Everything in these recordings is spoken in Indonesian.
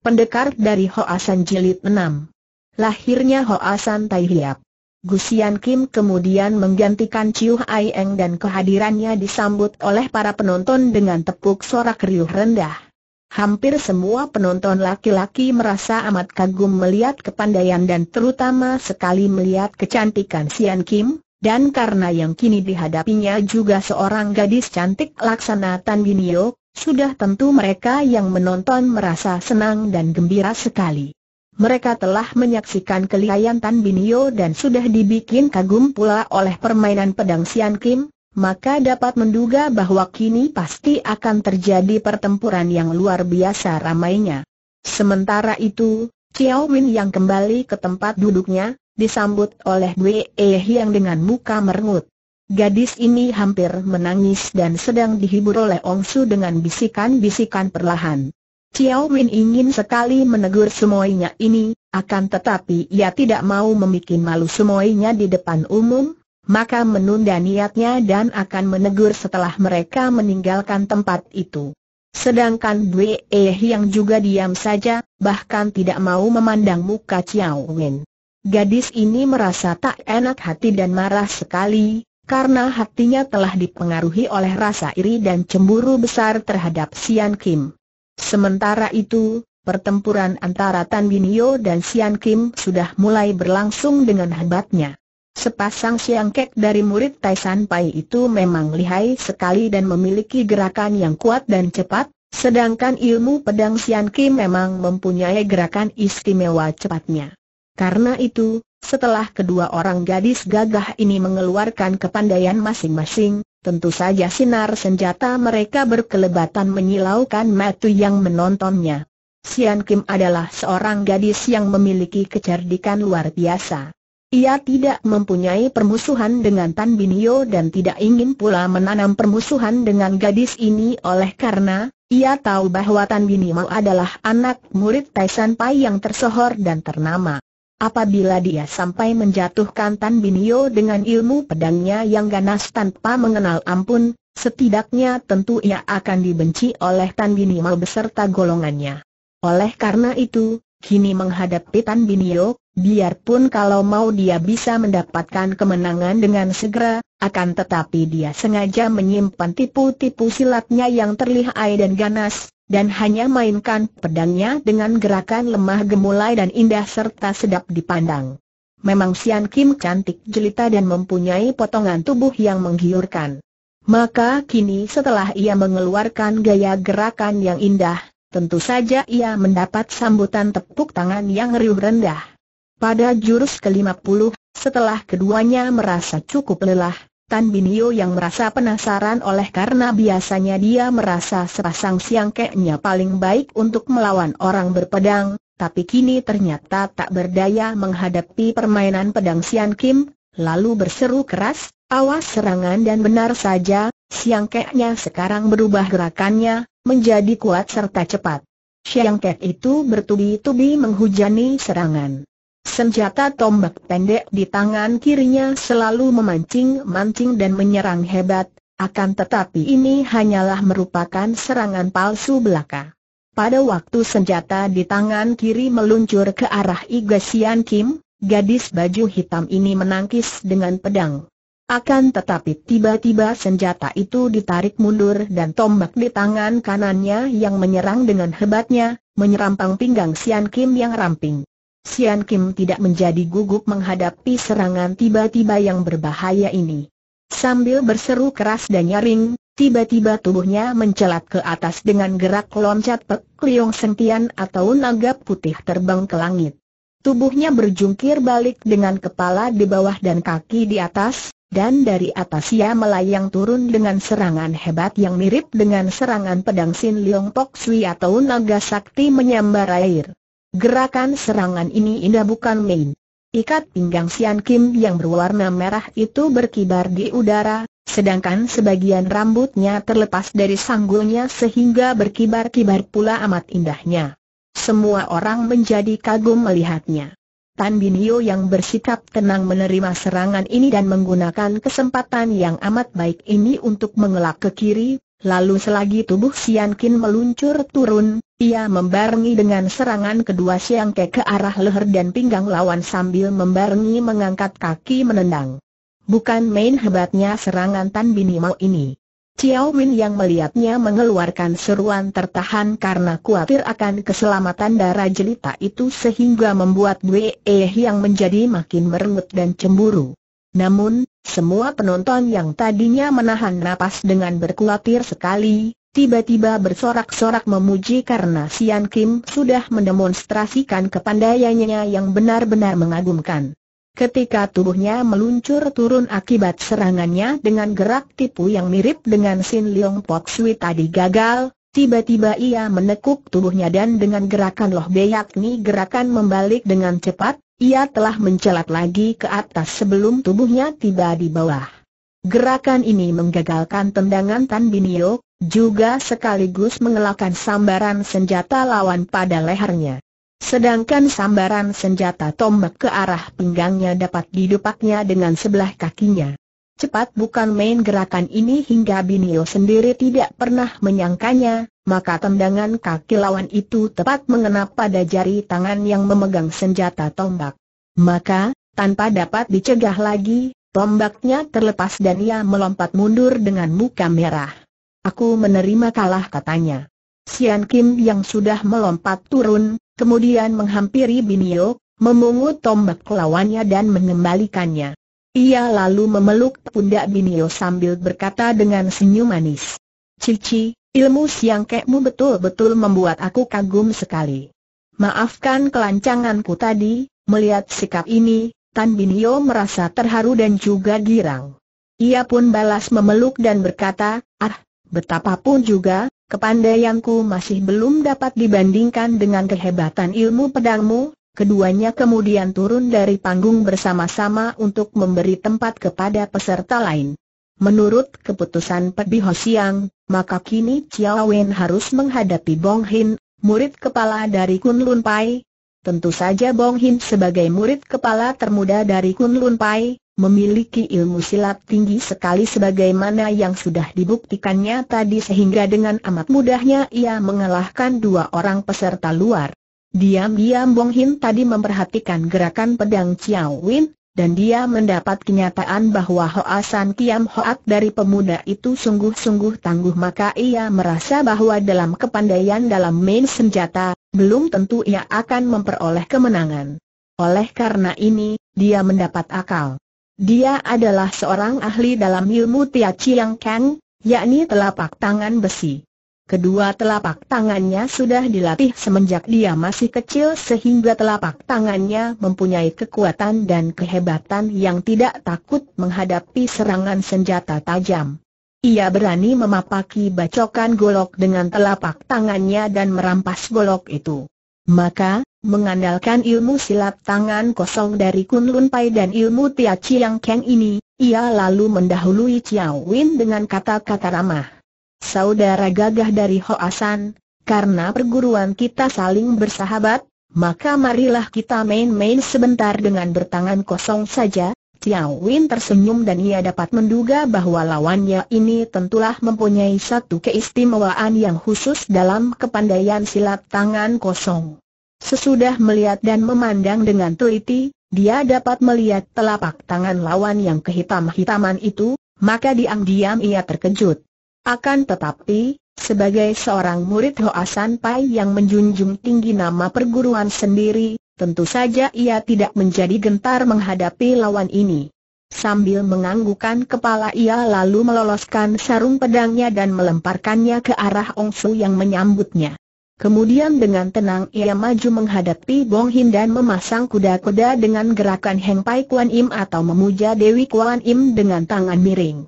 pendekar dari Hoasan Jilid 6. Lahirnya Hoasan Tai Hiap. Gusian Kim kemudian menggantikan Chiu Hai Eng dan kehadirannya disambut oleh para penonton dengan tepuk sorak riuh rendah. Hampir semua penonton laki-laki merasa amat kagum melihat kepandaian dan terutama sekali melihat kecantikan Sian Kim, dan karena yang kini dihadapinya juga seorang gadis cantik laksana Tan Binio, sudah tentu mereka yang menonton merasa senang dan gembira sekali. Mereka telah menyaksikan kelihayan Tan Binio dan sudah dibikin kagum pula oleh permainan pedang Sian Kim, maka dapat menduga bahwa kini pasti akan terjadi pertempuran yang luar biasa ramainya. Sementara itu, Chiao Wen yang kembali ke tempat duduknya, disambut oleh Wei Eh yang dengan muka merengut. Gadis ini hampir menangis dan sedang dihibur oleh Ong Su dengan bisikan-bisikan perlahan. Xiao Win ingin sekali menegur semuanya ini, akan tetapi ia tidak mau membuat malu semuanya di depan umum, maka menunda niatnya dan akan menegur setelah mereka meninggalkan tempat itu. Sedangkan Bwe eh yang juga diam saja, bahkan tidak mau memandang muka Xiao Win. Gadis ini merasa tak enak hati dan marah sekali, karena hatinya telah dipengaruhi oleh rasa iri dan cemburu besar terhadap Sian Kim. Sementara itu, pertempuran antara Tan Binio dan Sian Kim sudah mulai berlangsung dengan hebatnya. Sepasang Siang Kek dari murid Taisan Pai itu memang lihai sekali dan memiliki gerakan yang kuat dan cepat, sedangkan ilmu pedang Sian Kim memang mempunyai gerakan istimewa cepatnya. Karena itu, setelah kedua orang gadis gagah ini mengeluarkan kepandaian masing-masing, tentu saja sinar senjata mereka berkelebatan menyilaukan mata yang menontonnya. Sian Kim adalah seorang gadis yang memiliki kecerdikan luar biasa. Ia tidak mempunyai permusuhan dengan Tan Binio dan tidak ingin pula menanam permusuhan dengan gadis ini oleh karena ia tahu bahwa Tan Binio adalah anak murid Tyson Pai yang tersohor dan ternama. Apabila dia sampai menjatuhkan Tan Binio dengan ilmu pedangnya yang ganas tanpa mengenal ampun, setidaknya tentu ia akan dibenci oleh Tan Binio beserta golongannya. Oleh karena itu, kini menghadapi Tan Binio, biarpun kalau mau dia bisa mendapatkan kemenangan dengan segera, akan tetapi dia sengaja menyimpan tipu-tipu silatnya yang terlihai dan ganas, dan hanya mainkan pedangnya dengan gerakan lemah gemulai dan indah serta sedap dipandang. Memang Sian Kim cantik jelita dan mempunyai potongan tubuh yang menggiurkan. Maka kini setelah ia mengeluarkan gaya gerakan yang indah, tentu saja ia mendapat sambutan tepuk tangan yang riuh rendah. Pada jurus ke-50, setelah keduanya merasa cukup lelah, Tan Binio yang merasa penasaran oleh karena biasanya dia merasa sepasang siang keknya paling baik untuk melawan orang berpedang, tapi kini ternyata tak berdaya menghadapi permainan pedang Sian Kim, lalu berseru keras, awas serangan dan benar saja, siang keknya sekarang berubah gerakannya, menjadi kuat serta cepat. Siang kek itu bertubi-tubi menghujani serangan. Senjata tombak pendek di tangan kirinya selalu memancing-mancing dan menyerang hebat, akan tetapi ini hanyalah merupakan serangan palsu belaka. Pada waktu senjata di tangan kiri meluncur ke arah Iga Sian Kim, gadis baju hitam ini menangkis dengan pedang. Akan tetapi tiba-tiba senjata itu ditarik mundur dan tombak di tangan kanannya yang menyerang dengan hebatnya, menyerampang pinggang Sian Kim yang ramping. Sian Kim tidak menjadi gugup menghadapi serangan tiba-tiba yang berbahaya ini. Sambil berseru keras dan nyaring, tiba-tiba tubuhnya mencelat ke atas dengan gerak loncat pek liong sentian atau naga putih terbang ke langit. Tubuhnya berjungkir balik dengan kepala di bawah dan kaki di atas, dan dari atas ia melayang turun dengan serangan hebat yang mirip dengan serangan pedang Sin Leong Pok Sui atau naga sakti menyambar air. Gerakan serangan ini indah bukan main. Ikat pinggang Sian Kim yang berwarna merah itu berkibar di udara, sedangkan sebagian rambutnya terlepas dari sanggulnya sehingga berkibar-kibar pula amat indahnya. Semua orang menjadi kagum melihatnya. Tan Binio yang bersikap tenang menerima serangan ini dan menggunakan kesempatan yang amat baik ini untuk mengelak ke kiri, Lalu selagi tubuh Sian Kin meluncur turun, ia membarengi dengan serangan kedua Siang Ke ke arah leher dan pinggang lawan sambil membarengi mengangkat kaki menendang. Bukan main hebatnya serangan Tan Binimau ini. Xiao Win yang melihatnya mengeluarkan seruan tertahan karena khawatir akan keselamatan darah jelita itu sehingga membuat Wei yang menjadi makin merenggut dan cemburu. Namun, semua penonton yang tadinya menahan napas dengan berkulatir sekali, tiba-tiba bersorak-sorak memuji karena Sian Kim sudah mendemonstrasikan kepandaiannya yang benar-benar mengagumkan. Ketika tubuhnya meluncur turun akibat serangannya dengan gerak tipu yang mirip dengan Sin Leong Pok Sui tadi gagal, tiba-tiba ia menekuk tubuhnya dan dengan gerakan loh beyakni gerakan membalik dengan cepat, ia telah mencelat lagi ke atas sebelum tubuhnya tiba di bawah. Gerakan ini menggagalkan tendangan Tan Binio, juga sekaligus mengelakkan sambaran senjata lawan pada lehernya. Sedangkan sambaran senjata tombak ke arah pinggangnya dapat didupaknya dengan sebelah kakinya. Cepat bukan main gerakan ini hingga Binio sendiri tidak pernah menyangkanya, maka tendangan kaki lawan itu tepat mengena pada jari tangan yang memegang senjata tombak. Maka, tanpa dapat dicegah lagi, tombaknya terlepas dan ia melompat mundur dengan muka merah. Aku menerima kalah katanya. Sian Kim yang sudah melompat turun, kemudian menghampiri Binio, memungut tombak lawannya dan mengembalikannya. Ia lalu memeluk pundak Binio sambil berkata dengan senyum manis. Cici, ilmu siang kekmu betul-betul membuat aku kagum sekali. Maafkan kelancanganku tadi, melihat sikap ini, Tan Binio merasa terharu dan juga girang. Ia pun balas memeluk dan berkata, ah, betapapun juga, kepandaianku masih belum dapat dibandingkan dengan kehebatan ilmu pedangmu, Keduanya kemudian turun dari panggung bersama-sama untuk memberi tempat kepada peserta lain. Menurut keputusan Pebi Ho Siang, maka kini Chiao Wen harus menghadapi Bong Hin, murid kepala dari Kun Lun Pai. Tentu saja Bong Hin sebagai murid kepala termuda dari Kun Lun Pai, memiliki ilmu silat tinggi sekali sebagaimana yang sudah dibuktikannya tadi sehingga dengan amat mudahnya ia mengalahkan dua orang peserta luar. Diam-diam Bong Hin tadi memperhatikan gerakan pedang Chiao Win, dan dia mendapat kenyataan bahwa Hoasan Kiam Hoat dari pemuda itu sungguh-sungguh tangguh maka ia merasa bahwa dalam kepandaian dalam main senjata, belum tentu ia akan memperoleh kemenangan. Oleh karena ini, dia mendapat akal. Dia adalah seorang ahli dalam ilmu Tia Chiang Kang, yakni telapak tangan besi. Kedua telapak tangannya sudah dilatih semenjak dia masih kecil sehingga telapak tangannya mempunyai kekuatan dan kehebatan yang tidak takut menghadapi serangan senjata tajam. Ia berani memapaki bacokan golok dengan telapak tangannya dan merampas golok itu. Maka, mengandalkan ilmu silat tangan kosong dari Kun Lun Pai dan ilmu Tia Chiang Keng ini, ia lalu mendahului Chiao Win dengan kata-kata ramah saudara gagah dari Hoasan, karena perguruan kita saling bersahabat, maka marilah kita main-main sebentar dengan bertangan kosong saja. Tiao Win tersenyum dan ia dapat menduga bahwa lawannya ini tentulah mempunyai satu keistimewaan yang khusus dalam kepandaian silat tangan kosong. Sesudah melihat dan memandang dengan teliti, dia dapat melihat telapak tangan lawan yang kehitam-hitaman itu, maka diam-diam ia terkejut. Akan tetapi, sebagai seorang murid Hoa San Pai yang menjunjung tinggi nama perguruan sendiri, tentu saja ia tidak menjadi gentar menghadapi lawan ini. Sambil menganggukkan kepala ia lalu meloloskan sarung pedangnya dan melemparkannya ke arah Ong Su yang menyambutnya. Kemudian dengan tenang ia maju menghadapi Bong Hin dan memasang kuda-kuda dengan gerakan Heng Pai Kuan Im atau memuja Dewi Kuan Im dengan tangan miring.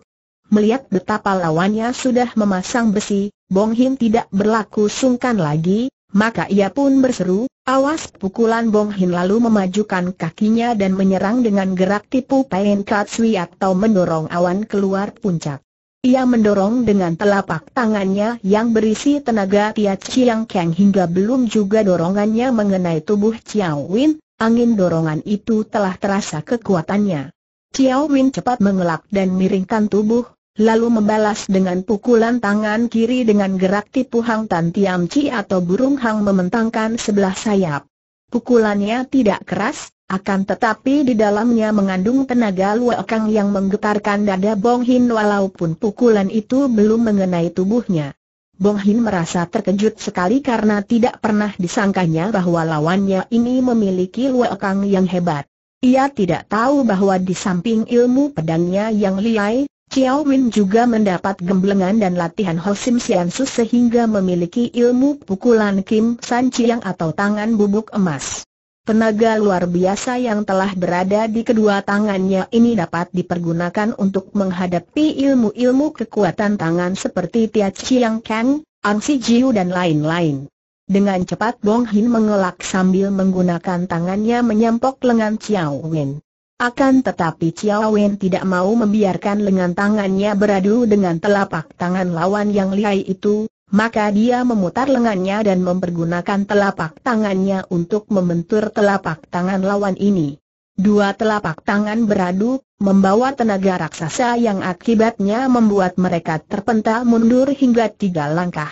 Melihat betapa lawannya sudah memasang besi, Bong Hin tidak berlaku sungkan lagi, maka ia pun berseru, awas pukulan Bong Hin lalu memajukan kakinya dan menyerang dengan gerak tipu pain katsui atau mendorong awan keluar puncak. Ia mendorong dengan telapak tangannya yang berisi tenaga Tia Chiang Kang hingga belum juga dorongannya mengenai tubuh Chiao Win, angin dorongan itu telah terasa kekuatannya. Chiao Win cepat mengelak dan miringkan tubuh, lalu membalas dengan pukulan tangan kiri dengan gerak tipu Hang Tan Tiam Chi atau burung Hang mementangkan sebelah sayap. Pukulannya tidak keras, akan tetapi di dalamnya mengandung tenaga luakang yang menggetarkan dada Bong Hin walaupun pukulan itu belum mengenai tubuhnya. Bong Hin merasa terkejut sekali karena tidak pernah disangkanya bahwa lawannya ini memiliki luakang yang hebat. Ia tidak tahu bahwa di samping ilmu pedangnya yang liai, Xiao Win juga mendapat gemblengan dan latihan Hosim Su sehingga memiliki ilmu pukulan Kim San Chiang atau tangan bubuk emas. Tenaga luar biasa yang telah berada di kedua tangannya ini dapat dipergunakan untuk menghadapi ilmu-ilmu kekuatan tangan seperti Tia Chiang Kang, Ansi Jiu dan lain-lain. Dengan cepat Bong Hin mengelak sambil menggunakan tangannya menyempok lengan Xiao Win. Akan tetapi Chiao Wen tidak mau membiarkan lengan tangannya beradu dengan telapak tangan lawan yang lihai itu, maka dia memutar lengannya dan mempergunakan telapak tangannya untuk membentur telapak tangan lawan ini. Dua telapak tangan beradu, membawa tenaga raksasa yang akibatnya membuat mereka terpental mundur hingga tiga langkah.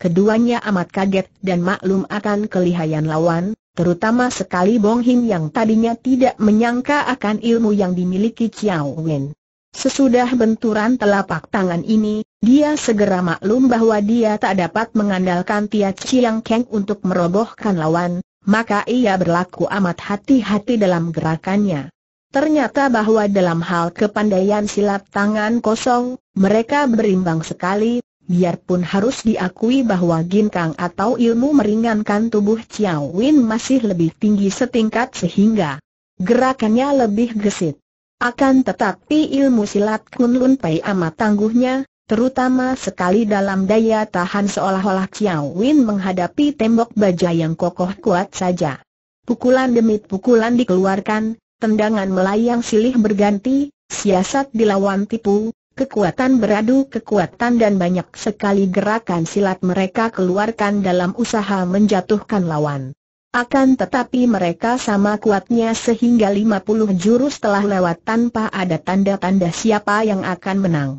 Keduanya amat kaget dan maklum akan kelihayan lawan, terutama sekali Bong Him yang tadinya tidak menyangka akan ilmu yang dimiliki Chiao Wen. Sesudah benturan telapak tangan ini, dia segera maklum bahwa dia tak dapat mengandalkan Tia Chiang Keng untuk merobohkan lawan, maka ia berlaku amat hati-hati dalam gerakannya. Ternyata bahwa dalam hal kepandaian silat tangan kosong, mereka berimbang sekali, Biarpun harus diakui bahwa ginkang atau ilmu meringankan tubuh Chiao Win masih lebih tinggi setingkat sehingga gerakannya lebih gesit. Akan tetapi ilmu silat Kunlun Pei amat tangguhnya, terutama sekali dalam daya tahan seolah-olah Chiao Win menghadapi tembok baja yang kokoh kuat saja. Pukulan demi pukulan dikeluarkan, tendangan melayang silih berganti, siasat dilawan tipu, Kekuatan beradu kekuatan dan banyak sekali gerakan silat mereka keluarkan dalam usaha menjatuhkan lawan. Akan tetapi mereka sama kuatnya sehingga 50 jurus telah lewat tanpa ada tanda-tanda siapa yang akan menang.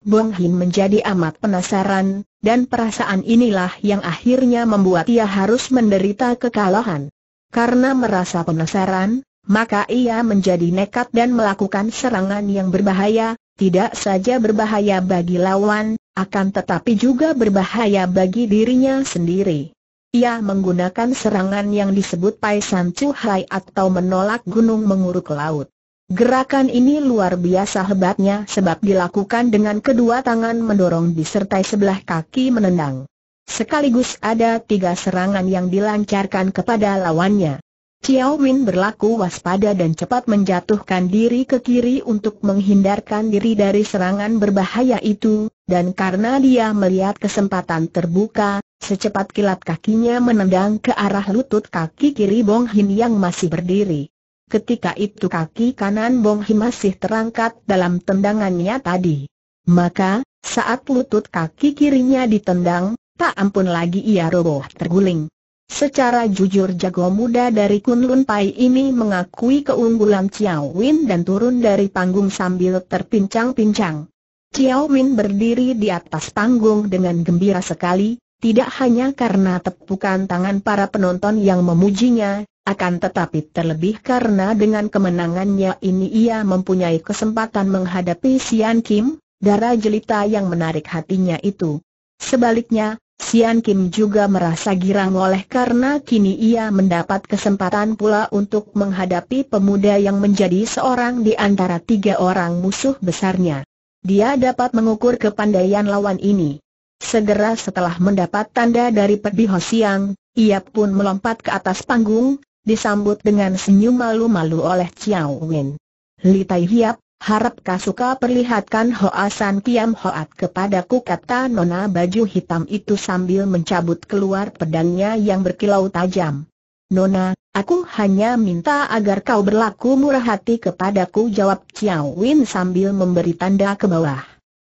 Bong Hin menjadi amat penasaran, dan perasaan inilah yang akhirnya membuat ia harus menderita kekalahan. Karena merasa penasaran, maka ia menjadi nekat dan melakukan serangan yang berbahaya, tidak saja berbahaya bagi lawan, akan tetapi juga berbahaya bagi dirinya sendiri. Ia menggunakan serangan yang disebut Paisan Cuhai atau menolak gunung menguruk laut. Gerakan ini luar biasa hebatnya sebab dilakukan dengan kedua tangan mendorong disertai sebelah kaki menendang. Sekaligus ada tiga serangan yang dilancarkan kepada lawannya. Xiao Win berlaku waspada dan cepat menjatuhkan diri ke kiri untuk menghindarkan diri dari serangan berbahaya itu, dan karena dia melihat kesempatan terbuka, secepat kilat kakinya menendang ke arah lutut kaki kiri Bong Hin yang masih berdiri. Ketika itu kaki kanan Bong Hin masih terangkat dalam tendangannya tadi. Maka, saat lutut kaki kirinya ditendang, tak ampun lagi ia roboh terguling. Secara jujur jago muda dari Kunlun Pai ini mengakui keunggulan Chiao Win dan turun dari panggung sambil terpincang-pincang. Chiao Win berdiri di atas panggung dengan gembira sekali, tidak hanya karena tepukan tangan para penonton yang memujinya, akan tetapi terlebih karena dengan kemenangannya ini ia mempunyai kesempatan menghadapi Sian Kim, darah jelita yang menarik hatinya itu. Sebaliknya, Sian Kim juga merasa girang oleh karena kini ia mendapat kesempatan pula untuk menghadapi pemuda yang menjadi seorang di antara tiga orang musuh besarnya. Dia dapat mengukur kepandaian lawan ini. Segera setelah mendapat tanda dari Ho Siang, ia pun melompat ke atas panggung, disambut dengan senyum malu-malu oleh Chiao Wen. Li Tai Hiap, Harap Kasuka perlihatkan Hoasan Kiam Hoat kepadaku kata Nona baju hitam itu sambil mencabut keluar pedangnya yang berkilau tajam. Nona, aku hanya minta agar kau berlaku murah hati kepadaku jawab Chiao Win sambil memberi tanda ke bawah.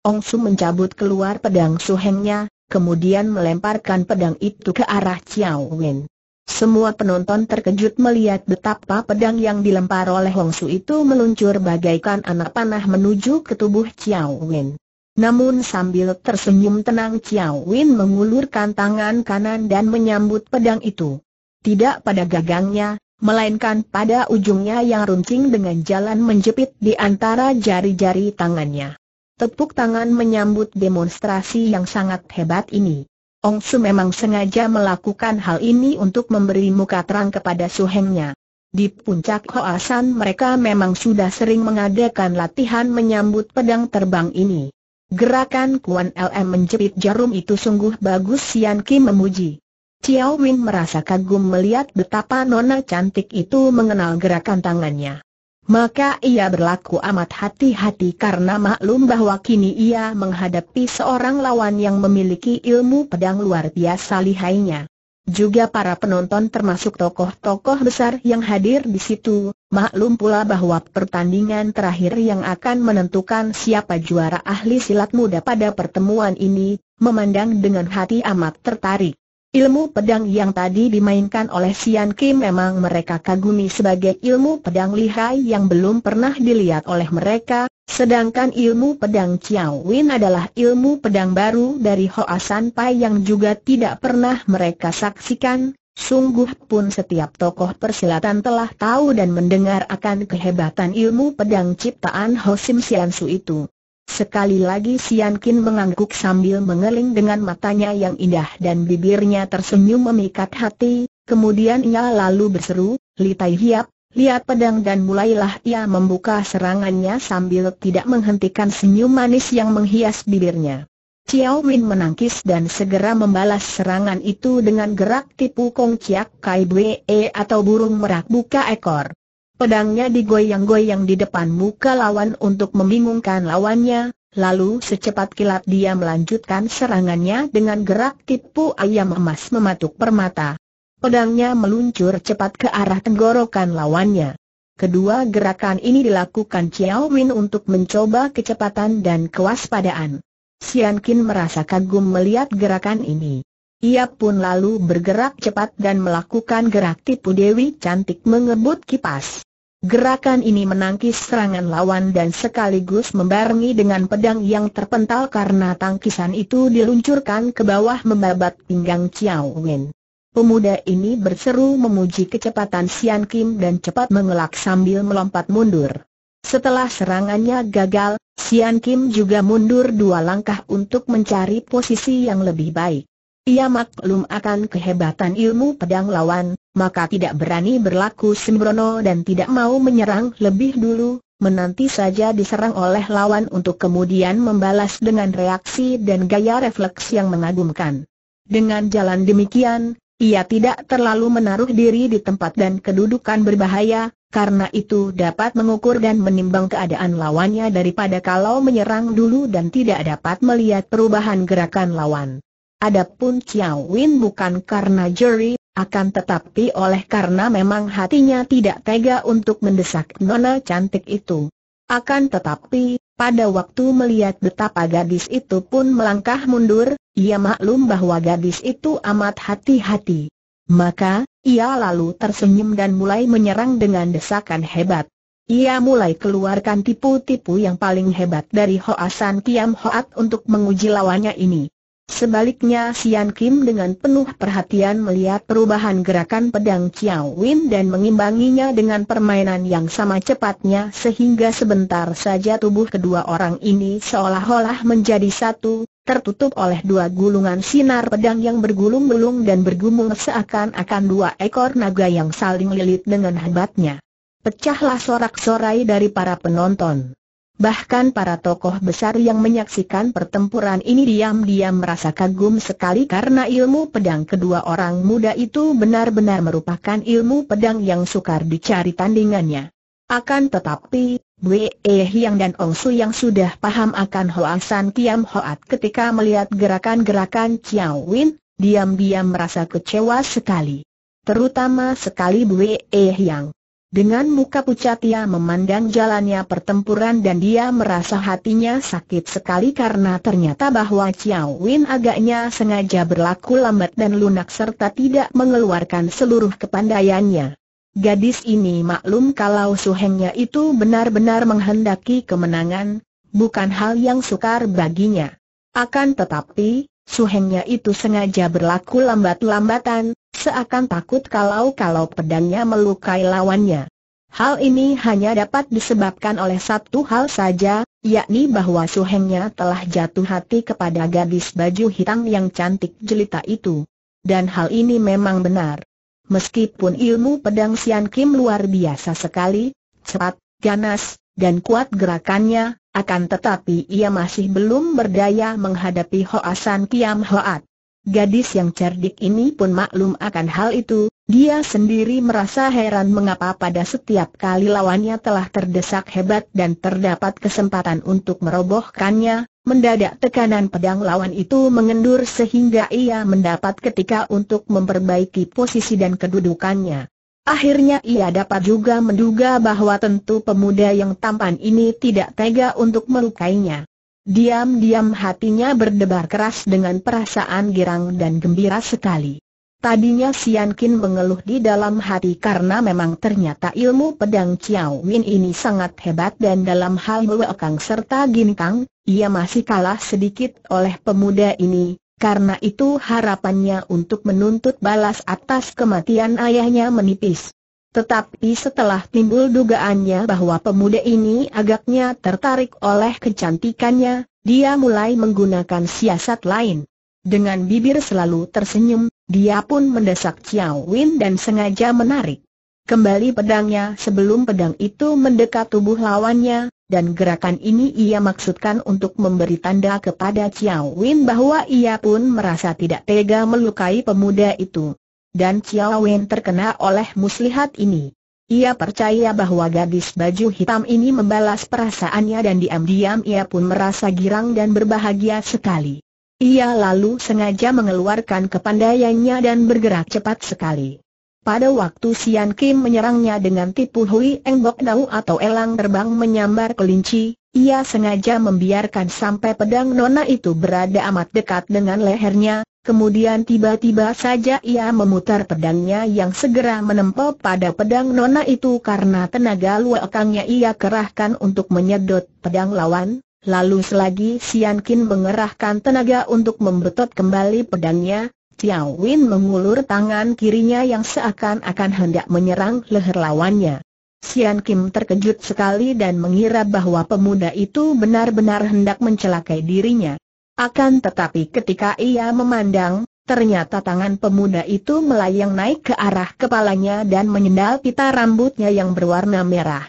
Ong Su mencabut keluar pedang suhengnya, kemudian melemparkan pedang itu ke arah Chiao Win. Semua penonton terkejut melihat betapa pedang yang dilempar oleh Hong Su itu meluncur bagaikan anak panah menuju ke tubuh Chiao Win. Namun sambil tersenyum tenang Chiao Win mengulurkan tangan kanan dan menyambut pedang itu. Tidak pada gagangnya, melainkan pada ujungnya yang runcing dengan jalan menjepit di antara jari-jari tangannya. Tepuk tangan menyambut demonstrasi yang sangat hebat ini. Ong Su memang sengaja melakukan hal ini untuk memberi muka terang kepada suhengnya. Di puncak Hoasan mereka memang sudah sering mengadakan latihan menyambut pedang terbang ini. Gerakan Kuan LM menjepit jarum itu sungguh bagus Sian Kim memuji. Chiao Win merasa kagum melihat betapa nona cantik itu mengenal gerakan tangannya. Maka ia berlaku amat hati-hati karena maklum bahwa kini ia menghadapi seorang lawan yang memiliki ilmu pedang luar biasa lihainya. Juga para penonton termasuk tokoh-tokoh besar yang hadir di situ, maklum pula bahwa pertandingan terakhir yang akan menentukan siapa juara ahli silat muda pada pertemuan ini, memandang dengan hati amat tertarik. Ilmu pedang yang tadi dimainkan oleh Sian Kim memang mereka kagumi sebagai ilmu pedang lihai yang belum pernah dilihat oleh mereka, sedangkan ilmu pedang Chiao Win adalah ilmu pedang baru dari Hoa San Pai yang juga tidak pernah mereka saksikan, sungguh pun setiap tokoh persilatan telah tahu dan mendengar akan kehebatan ilmu pedang ciptaan Ho Sim Sian Su itu. Sekali lagi Sian Kin mengangguk sambil mengeling dengan matanya yang indah dan bibirnya tersenyum memikat hati, kemudian ia lalu berseru, Tai Hiap, lihat pedang dan mulailah ia membuka serangannya sambil tidak menghentikan senyum manis yang menghias bibirnya. Chiao Win menangkis dan segera membalas serangan itu dengan gerak tipu kong ciak kai bwe atau burung merak buka ekor. Pedangnya digoyang-goyang di depan muka lawan untuk membingungkan lawannya, lalu secepat kilat dia melanjutkan serangannya dengan gerak tipu ayam emas mematuk permata. Pedangnya meluncur cepat ke arah tenggorokan lawannya. Kedua gerakan ini dilakukan Chiao Win untuk mencoba kecepatan dan kewaspadaan. Sian Kin merasa kagum melihat gerakan ini. Ia pun lalu bergerak cepat dan melakukan gerak tipu Dewi cantik mengebut kipas. Gerakan ini menangkis serangan lawan dan sekaligus membarengi dengan pedang yang terpental karena tangkisan itu diluncurkan ke bawah membabat pinggang Chiao Wen. Pemuda ini berseru memuji kecepatan Sian Kim dan cepat mengelak sambil melompat mundur. Setelah serangannya gagal, Sian Kim juga mundur dua langkah untuk mencari posisi yang lebih baik. Ia maklum akan kehebatan ilmu pedang lawan, maka tidak berani berlaku sembrono dan tidak mau menyerang lebih dulu, menanti saja diserang oleh lawan untuk kemudian membalas dengan reaksi dan gaya refleks yang mengagumkan. Dengan jalan demikian, ia tidak terlalu menaruh diri di tempat dan kedudukan berbahaya, karena itu dapat mengukur dan menimbang keadaan lawannya daripada kalau menyerang dulu dan tidak dapat melihat perubahan gerakan lawan. Adapun Chiao Win bukan karena Jerry akan tetapi oleh karena memang hatinya tidak tega untuk mendesak nona cantik itu. Akan tetapi, pada waktu melihat betapa gadis itu pun melangkah mundur, ia maklum bahwa gadis itu amat hati-hati. Maka, ia lalu tersenyum dan mulai menyerang dengan desakan hebat. Ia mulai keluarkan tipu-tipu yang paling hebat dari Hoasan Kiam Hoat untuk menguji lawannya ini. Sebaliknya Sian Kim dengan penuh perhatian melihat perubahan gerakan pedang Chiao Win dan mengimbanginya dengan permainan yang sama cepatnya sehingga sebentar saja tubuh kedua orang ini seolah-olah menjadi satu, tertutup oleh dua gulungan sinar pedang yang bergulung-gulung dan bergumul seakan-akan dua ekor naga yang saling lilit dengan hebatnya. Pecahlah sorak-sorai dari para penonton. Bahkan para tokoh besar yang menyaksikan pertempuran ini diam-diam merasa kagum sekali karena ilmu pedang kedua orang muda itu benar-benar merupakan ilmu pedang yang sukar dicari tandingannya. Akan tetapi, Wei Hyang dan Ong Su yang sudah paham akan Hoasan Kiam Hoat ketika melihat gerakan-gerakan Chiao Win, diam-diam merasa kecewa sekali. Terutama sekali Wei Hyang. Dengan muka pucat ia memandang jalannya pertempuran dan dia merasa hatinya sakit sekali karena ternyata bahwa Chiao Win agaknya sengaja berlaku lambat dan lunak serta tidak mengeluarkan seluruh kepandaiannya. Gadis ini maklum kalau suhengnya itu benar-benar menghendaki kemenangan, bukan hal yang sukar baginya. Akan tetapi, Suhengnya itu sengaja berlaku lambat-lambatan, seakan takut kalau-kalau pedangnya melukai lawannya. Hal ini hanya dapat disebabkan oleh satu hal saja, yakni bahwa Suhengnya telah jatuh hati kepada gadis baju hitam yang cantik jelita itu. Dan hal ini memang benar. Meskipun ilmu pedang Sian Kim luar biasa sekali, cepat, ganas, dan kuat gerakannya, akan tetapi ia masih belum berdaya menghadapi Hoasan Kiam Hoat. Gadis yang cerdik ini pun maklum akan hal itu, dia sendiri merasa heran mengapa pada setiap kali lawannya telah terdesak hebat dan terdapat kesempatan untuk merobohkannya, mendadak tekanan pedang lawan itu mengendur sehingga ia mendapat ketika untuk memperbaiki posisi dan kedudukannya. Akhirnya ia dapat juga menduga bahwa tentu pemuda yang tampan ini tidak tega untuk melukainya. Diam-diam hatinya berdebar keras dengan perasaan girang dan gembira sekali. Tadinya Sian Kin mengeluh di dalam hati karena memang ternyata ilmu pedang Chiao Min ini sangat hebat dan dalam hal Kang serta Ginkang, ia masih kalah sedikit oleh pemuda ini, karena itu harapannya untuk menuntut balas atas kematian ayahnya menipis. Tetapi setelah timbul dugaannya bahwa pemuda ini agaknya tertarik oleh kecantikannya, dia mulai menggunakan siasat lain. Dengan bibir selalu tersenyum, dia pun mendesak Xiao Win dan sengaja menarik kembali pedangnya sebelum pedang itu mendekat tubuh lawannya, dan gerakan ini ia maksudkan untuk memberi tanda kepada Chiao Win bahwa ia pun merasa tidak tega melukai pemuda itu. Dan Chiao Win terkena oleh muslihat ini. Ia percaya bahwa gadis baju hitam ini membalas perasaannya dan diam-diam ia pun merasa girang dan berbahagia sekali. Ia lalu sengaja mengeluarkan kepandaiannya dan bergerak cepat sekali. Pada waktu Sian Kim menyerangnya dengan tipu Hui Eng Bok nau atau elang terbang menyambar kelinci, ia sengaja membiarkan sampai pedang nona itu berada amat dekat dengan lehernya, kemudian tiba-tiba saja ia memutar pedangnya yang segera menempel pada pedang nona itu karena tenaga luakangnya ia kerahkan untuk menyedot pedang lawan. Lalu selagi Sian Kim mengerahkan tenaga untuk membetot kembali pedangnya, Tiao Win mengulur tangan kirinya yang seakan-akan hendak menyerang leher lawannya. Sian Kim terkejut sekali dan mengira bahwa pemuda itu benar-benar hendak mencelakai dirinya. Akan tetapi ketika ia memandang, ternyata tangan pemuda itu melayang naik ke arah kepalanya dan menyendal pita rambutnya yang berwarna merah.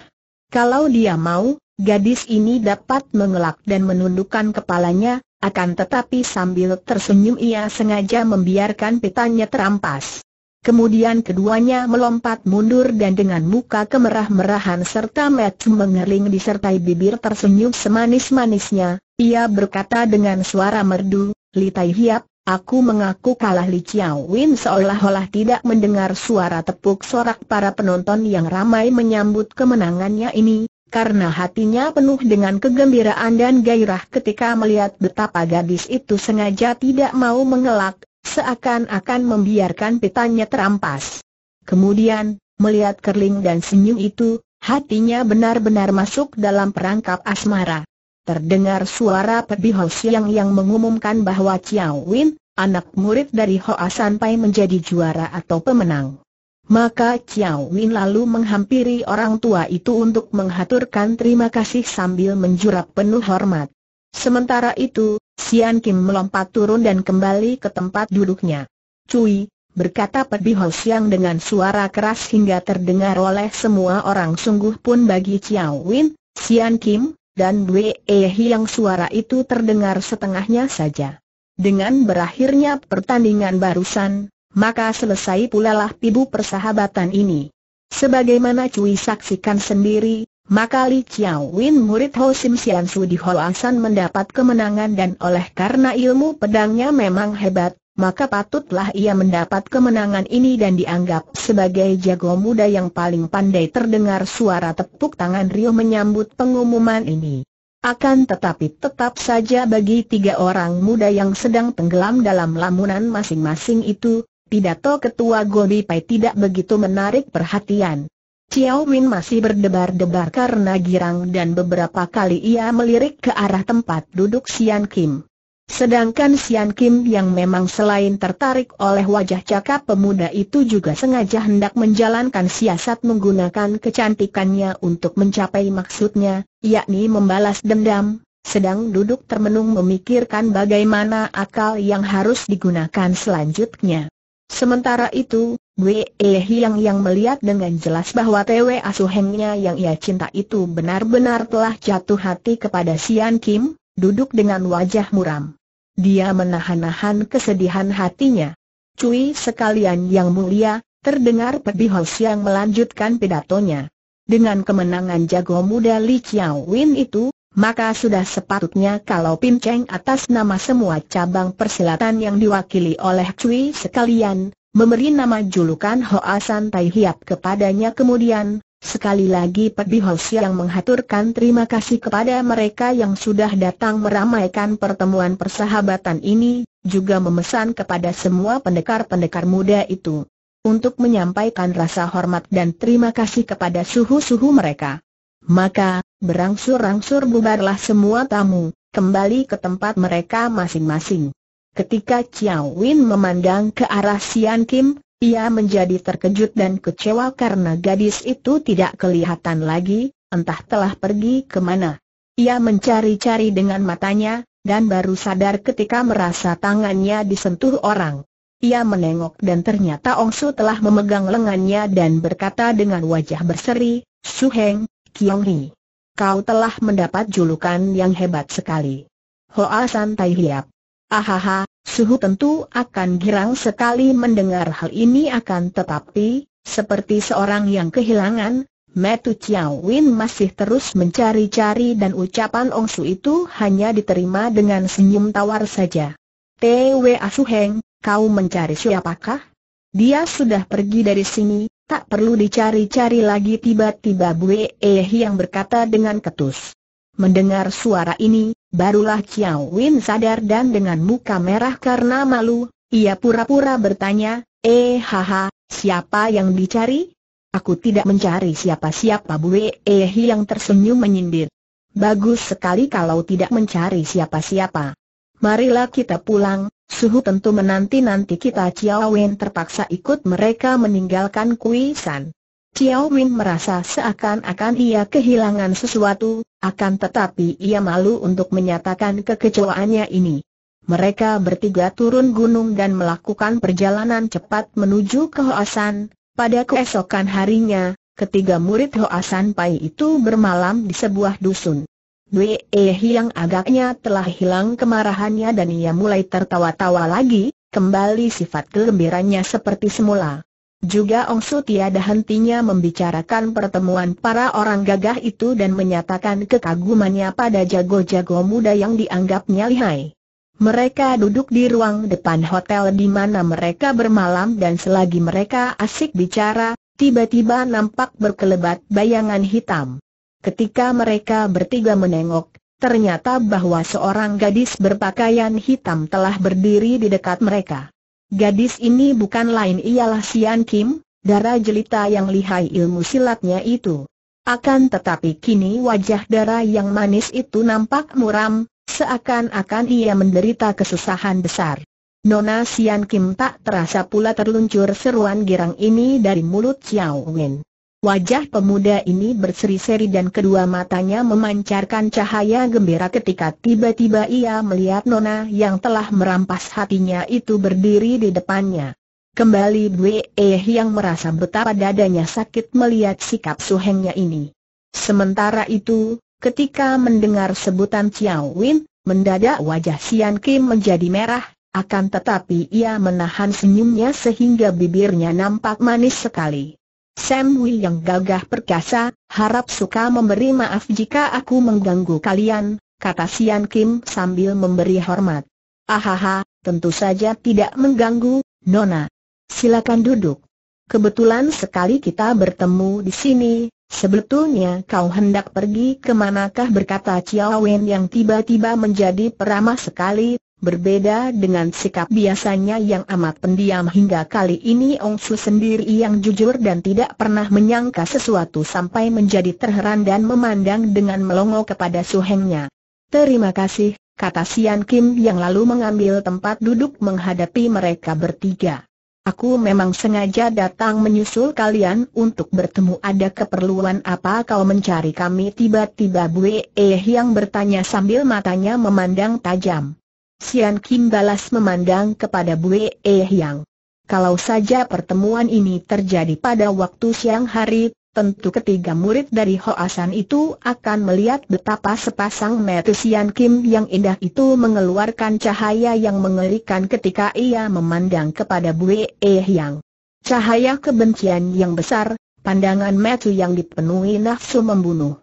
Kalau dia mau, gadis ini dapat mengelak dan menundukkan kepalanya, akan tetapi sambil tersenyum ia sengaja membiarkan petanya terampas. Kemudian keduanya melompat mundur dan dengan muka kemerah-merahan serta mata mengering disertai bibir tersenyum semanis-manisnya, ia berkata dengan suara merdu, Tai Hiap, Aku mengaku kalah Li Chiao Win seolah-olah tidak mendengar suara tepuk sorak para penonton yang ramai menyambut kemenangannya ini, karena hatinya penuh dengan kegembiraan dan gairah ketika melihat betapa gadis itu sengaja tidak mau mengelak, seakan-akan membiarkan pitanya terampas. Kemudian, melihat kerling dan senyum itu, hatinya benar-benar masuk dalam perangkap asmara. Terdengar suara Ho Siang yang mengumumkan bahwa Chiao Win, anak murid dari Hoa Sanpai menjadi juara atau pemenang. Maka Chiao Min lalu menghampiri orang tua itu untuk menghaturkan terima kasih sambil menjurap penuh hormat. Sementara itu, Sian Kim melompat turun dan kembali ke tempat duduknya. Cui, berkata Pedi Ho Siang dengan suara keras hingga terdengar oleh semua orang sungguh pun bagi Chiao Win, Sian Kim, dan Wei Ehi yang suara itu terdengar setengahnya saja. Dengan berakhirnya pertandingan barusan, maka selesai pula lah pibu persahabatan ini. Sebagaimana Cui saksikan sendiri, maka Li Chiao Win murid Ho Sim Sian Su di Holasan mendapat kemenangan dan oleh karena ilmu pedangnya memang hebat, maka patutlah ia mendapat kemenangan ini dan dianggap sebagai jago muda yang paling pandai terdengar suara tepuk tangan Rio menyambut pengumuman ini. Akan tetapi tetap saja bagi tiga orang muda yang sedang tenggelam dalam lamunan masing-masing itu, pidato ketua Gobi Pai tidak begitu menarik perhatian. Chiao Win masih berdebar-debar karena girang dan beberapa kali ia melirik ke arah tempat duduk Sian Kim. Sedangkan Sian Kim yang memang selain tertarik oleh wajah cakap pemuda itu juga sengaja hendak menjalankan siasat menggunakan kecantikannya untuk mencapai maksudnya, yakni membalas dendam, sedang duduk termenung memikirkan bagaimana akal yang harus digunakan selanjutnya. Sementara itu, Wei Hiang yang melihat dengan jelas bahwa Tewe Asuhengnya yang ia cinta itu benar-benar telah jatuh hati kepada Sian Kim, duduk dengan wajah muram. Dia menahan-nahan kesedihan hatinya. Cui sekalian yang mulia, terdengar Pebi Ho Siang melanjutkan pidatonya. Dengan kemenangan jago muda Li Chiao Win itu, maka sudah sepatutnya kalau Pinceng atas nama semua cabang persilatan yang diwakili oleh Cui sekalian, memberi nama julukan Hoa Tai Hiap kepadanya kemudian, Sekali lagi Pek Bihos yang menghaturkan terima kasih kepada mereka yang sudah datang meramaikan pertemuan persahabatan ini, juga memesan kepada semua pendekar-pendekar muda itu untuk menyampaikan rasa hormat dan terima kasih kepada suhu-suhu mereka. Maka, Berangsur-angsur bubarlah semua tamu, kembali ke tempat mereka masing-masing. Ketika Chiao Win memandang ke arah Sian Kim, ia menjadi terkejut dan kecewa karena gadis itu tidak kelihatan lagi, entah telah pergi ke mana. Ia mencari-cari dengan matanya, dan baru sadar ketika merasa tangannya disentuh orang. Ia menengok dan ternyata Ong Ongsu telah memegang lengannya dan berkata dengan wajah berseri, Su Suheng, Kiong Ri kau telah mendapat julukan yang hebat sekali. Hoa santai hiap. Ahaha, Suhu tentu akan girang sekali mendengar hal ini akan tetapi, seperti seorang yang kehilangan, Metu Chiao Win masih terus mencari-cari dan ucapan Ong Su itu hanya diterima dengan senyum tawar saja. T.W. Asuheng, kau mencari siapakah? Dia sudah pergi dari sini, Tak perlu dicari-cari lagi tiba-tiba Bue Eh yang berkata dengan ketus. Mendengar suara ini, barulah Chiao Win sadar dan dengan muka merah karena malu, ia pura-pura bertanya, Eh haha, siapa yang dicari? Aku tidak mencari siapa-siapa Bue Eh yang tersenyum menyindir. Bagus sekali kalau tidak mencari siapa-siapa. Marilah kita pulang, Suhu tentu menanti-nanti kita Chiao Win terpaksa ikut mereka meninggalkan Kui San. Chiao Win merasa seakan-akan ia kehilangan sesuatu, akan tetapi ia malu untuk menyatakan kekecewaannya ini. Mereka bertiga turun gunung dan melakukan perjalanan cepat menuju ke Hoasan. Pada keesokan harinya, ketiga murid Hoasan Pai itu bermalam di sebuah dusun. Wei eh, yang agaknya telah hilang kemarahannya dan ia mulai tertawa-tawa lagi, kembali sifat kegembirannya seperti semula. Juga Ong Su tiada hentinya membicarakan pertemuan para orang gagah itu dan menyatakan kekagumannya pada jago-jago muda yang dianggapnya lihai. Mereka duduk di ruang depan hotel di mana mereka bermalam dan selagi mereka asik bicara, tiba-tiba nampak berkelebat bayangan hitam. Ketika mereka bertiga menengok, ternyata bahwa seorang gadis berpakaian hitam telah berdiri di dekat mereka. Gadis ini bukan lain ialah Sian Kim, darah jelita yang lihai ilmu silatnya itu. Akan tetapi kini wajah darah yang manis itu nampak muram, seakan-akan ia menderita kesusahan besar. Nona Sian Kim tak terasa pula terluncur seruan girang ini dari mulut Xiao Wen. Wajah pemuda ini berseri-seri dan kedua matanya memancarkan cahaya gembira ketika tiba-tiba ia melihat Nona yang telah merampas hatinya itu berdiri di depannya. Kembali Bwe eh yang merasa betapa dadanya sakit melihat sikap suhengnya ini. Sementara itu, ketika mendengar sebutan Chiao Win, mendadak wajah Sian Kim menjadi merah, akan tetapi ia menahan senyumnya sehingga bibirnya nampak manis sekali. Sam Wei yang gagah perkasa, harap suka memberi maaf jika aku mengganggu kalian, kata Sian Kim sambil memberi hormat. Ahaha, tentu saja tidak mengganggu, Nona. Silakan duduk. Kebetulan sekali kita bertemu di sini, sebetulnya kau hendak pergi kemanakah berkata Chiao Wen yang tiba-tiba menjadi peramah sekali, Berbeda dengan sikap biasanya yang amat pendiam hingga kali ini Ong Su sendiri yang jujur dan tidak pernah menyangka sesuatu sampai menjadi terheran dan memandang dengan melongo kepada Su Hengnya. Terima kasih, kata Sian Kim yang lalu mengambil tempat duduk menghadapi mereka bertiga. Aku memang sengaja datang menyusul kalian untuk bertemu ada keperluan apa kau mencari kami tiba-tiba Bu Eh yang bertanya sambil matanya memandang tajam. Sian Kim balas memandang kepada Bue E Yang. Kalau saja pertemuan ini terjadi pada waktu siang hari, tentu ketiga murid dari Hoasan itu akan melihat betapa sepasang mata Sian Kim yang indah itu mengeluarkan cahaya yang mengerikan ketika ia memandang kepada Bue E Yang. Cahaya kebencian yang besar, pandangan mata yang dipenuhi nafsu membunuh.